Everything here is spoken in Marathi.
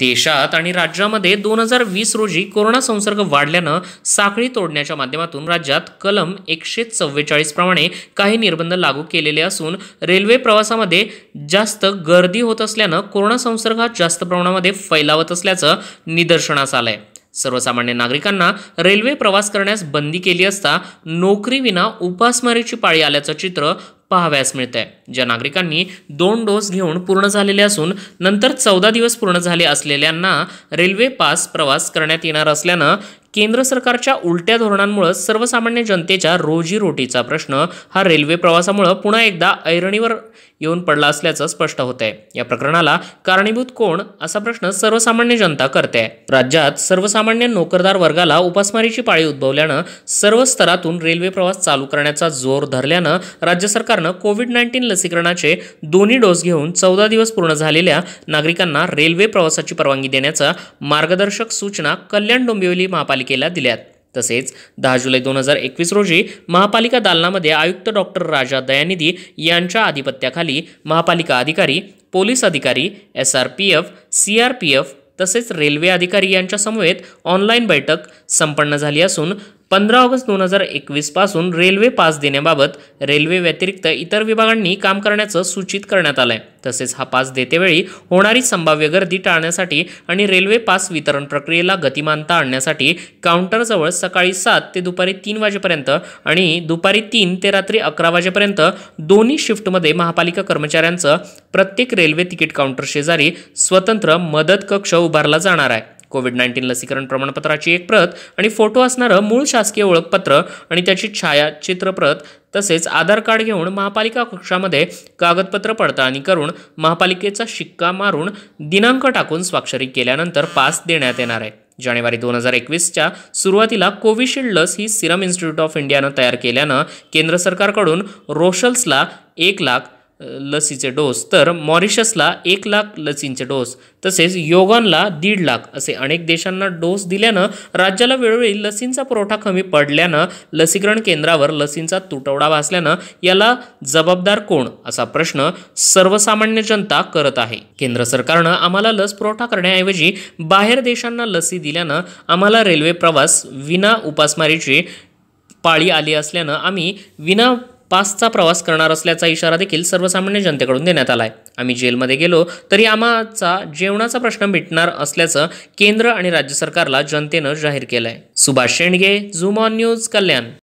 देशात आणि राज्यामध्ये दोन हजार वीस रोजी कोरोना संसर्ग वाढल्यानं साखळी तोडण्याच्या माध्यमातून राज्यात कलम एकशे चव्वेचाळीस प्रमाणे काही निर्बंध लागू केलेले असून रेल्वे प्रवासामध्ये जास्त गर्दी होत असल्यानं कोरोना संसर्ग जास्त प्रमाणामध्ये फैलावत असल्याचं निदर्शनास आलं आहे सर्वसामान्य नागरिकांना रेल्वे प्रवास करण्यास बंदी केली असता नोकरीविना उपासमारीची पाळी आल्याचं चित्र पाहाव्यास मिळत आहे ज्या नागरिकांनी दोन डोस घेऊन पूर्ण झालेले असून नंतर चौदा दिवस पूर्ण झाले असलेल्यांना रेल्वे पास प्रवास करण्यात येणार असल्यानं केंद्र सरकारच्या उलट्या धोरणांमुळे सर्वसामान्य जनतेच्या रोजीरोटीचा प्रश्न हा रेल्वे प्रवासामुळे पुन्हा एकदा ऐरणीवर येऊन पडला असल्याचं स्पष्ट होत आहे या प्रकरणाला कारणीभूत कोण असा प्रश्न सर्वसामान्य जनता करते राज्यात सर्वसामान्य नोकरदार वर्गाला उपासमारीची पाळी उद्भवल्यानं सर्व स्तरातून रेल्वे प्रवास चालू करण्याचा जोर धरल्यानं राज्य सरकारनं कोविड नाईन्टीन लसीकरणाचे दोन्ही डोस घेऊन चौदा दिवस पूर्ण झालेल्या नागरिकांना रेल्वे प्रवासाची परवानगी देण्याचा मार्गदर्शक सूचना कल्याण डोंबिवली महापालिका महापालिकेला दिल्यात तसेच दहा जुलै दोन हजार एकवीस रोजी महापालिका दालनामध्ये आयुक्त डॉक्टर राजा दयानिधी यांच्या आधिपत्याखाली महापालिका अधिकारी पोलीस अधिकारी S R P F C R P F तसेच रेल्वे अधिकारी यांच्या समवेत ऑनलाईन बैठक संपन्न झाली असून पंधरा ऑगस्ट दोन हजार पासून रेल्वे पास देण्याबाबत रेल्वे व्यतिरिक्त इतर विभागांनी काम करण्याचं सूचित करण्यात आलं आहे तसेच हा पास देतेवेळी होणारी संभाव्य गर्दी टाळण्यासाठी आणि रेल्वे पास वितरण प्रक्रियेला गतिमानता आणण्यासाठी काउंटरजवळ सकाळी सात ते दुपारी तीन वाजेपर्यंत आणि दुपारी तीन ते रात्री अकरा वाजेपर्यंत दोन्ही शिफ्टमध्ये महापालिका कर्मचाऱ्यांचं प्रत्येक रेल्वे तिकीट काउंटर शेजारी स्वतंत्र मदत कक्ष उभारला जाणार आहे कोविड नाईन्टीन लसीकरण प्रमाणपत्राची एक प्रत आणि फोटो असणारं मूळ शासकीय ओळखपत्र आणि त्याची छायाचित्र प्रत तसेच आधार कार्ड घेऊन महापालिका कक्षामध्ये कागदपत्र पडताळणी करून महापालिकेचा शिक्का मारून दिनांक टाकून स्वाक्षरी केल्यानंतर पास देण्यात येणार आहे जानेवारी दोन हजार एकवीसच्या सुरुवातीला कोविशिल्ड लस ही सिरम इन्स्टिट्यूट ऑफ इंडियानं तयार केल्यानं केंद्र सरकारकडून रोशल्सला एक लाख लसीचे डोस तर मॉरिशसला एक लाख लसींचे डोस तसेच योगानला दीड लाख असे अनेक देशांना डोस दिल्यानं राज्याला वेळोवेळी लसींचा पुरवठा कमी पडल्यानं लसीकरण केंद्रावर लसींचा तुटवडा भासल्यानं याला जबाबदार कोण असा प्रश्न सर्वसामान्य जनता करत आहे केंद्र सरकारनं आम्हाला लस पुरवठा करण्याऐवजी बाहेर देशांना लसी दिल्यानं आम्हाला रेल्वे प्रवास विना उपासमारीची पाळी आली असल्यानं आम्ही विना पासचा प्रवास करणार असल्याचा इशारा देखील सर्वसामान्य जनतेकडून देण्यात आला आहे आम्ही जेलमध्ये गेलो तरी आम्हाचा जेवणाचा प्रश्न मिटणार असल्याचं केंद्र आणि राज्य सरकारला जनतेनं जाहीर केलं आहे Subhash Shendge on news Kalyan